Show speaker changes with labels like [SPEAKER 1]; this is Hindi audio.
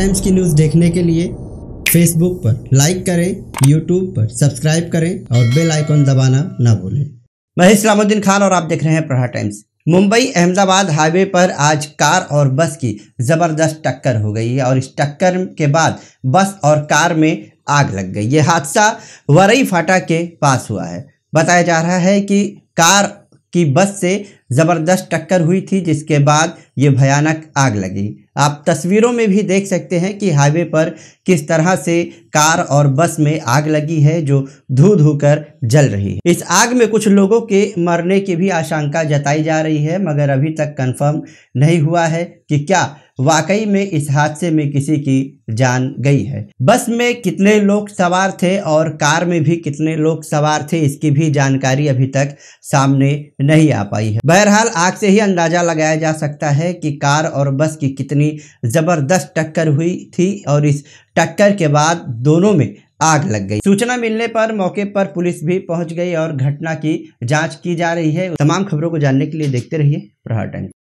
[SPEAKER 1] टाइम्स की न्यूज़ देखने के लिए फेसबुक पर लाइक करें यूट्यूब पर सब्सक्राइब करें और बेल आइकॉन दबाना ना भूलें मैं इस्लामुद्दीन खान और आप देख रहे हैं प्रहा टाइम्स मुंबई अहमदाबाद हाईवे पर आज कार और बस की ज़बरदस्त टक्कर हो गई है और इस टक्कर के बाद बस और कार में आग लग गई ये हादसा वरई फाटा के पास हुआ है बताया जा रहा है कि कार की बस से ज़बरदस्त टक्कर हुई थी जिसके बाद ये भयानक आग लगी आप तस्वीरों में भी देख सकते हैं कि हाईवे पर किस तरह से कार और बस में आग लगी है जो धू धू कर जल रही है इस आग में कुछ लोगों के मरने की भी आशंका जताई जा रही है मगर अभी तक कंफर्म नहीं हुआ है कि क्या वाकई में इस हादसे में किसी की जान गई है बस में कितने लोग सवार थे और कार में भी कितने लोग सवार थे इसकी भी जानकारी अभी तक सामने नहीं आ पाई है बहरहाल आग से ही अंदाज़ा लगाया जा सकता है कि कार और बस की कितनी ज़बरदस्त टक्कर हुई थी और इस टक्कर के बाद दोनों में आग लग गई सूचना मिलने पर मौके पर पुलिस भी पहुंच गई और घटना की जांच की जा रही है तमाम खबरों को जानने के लिए देखते रहिए प्रहार टाइम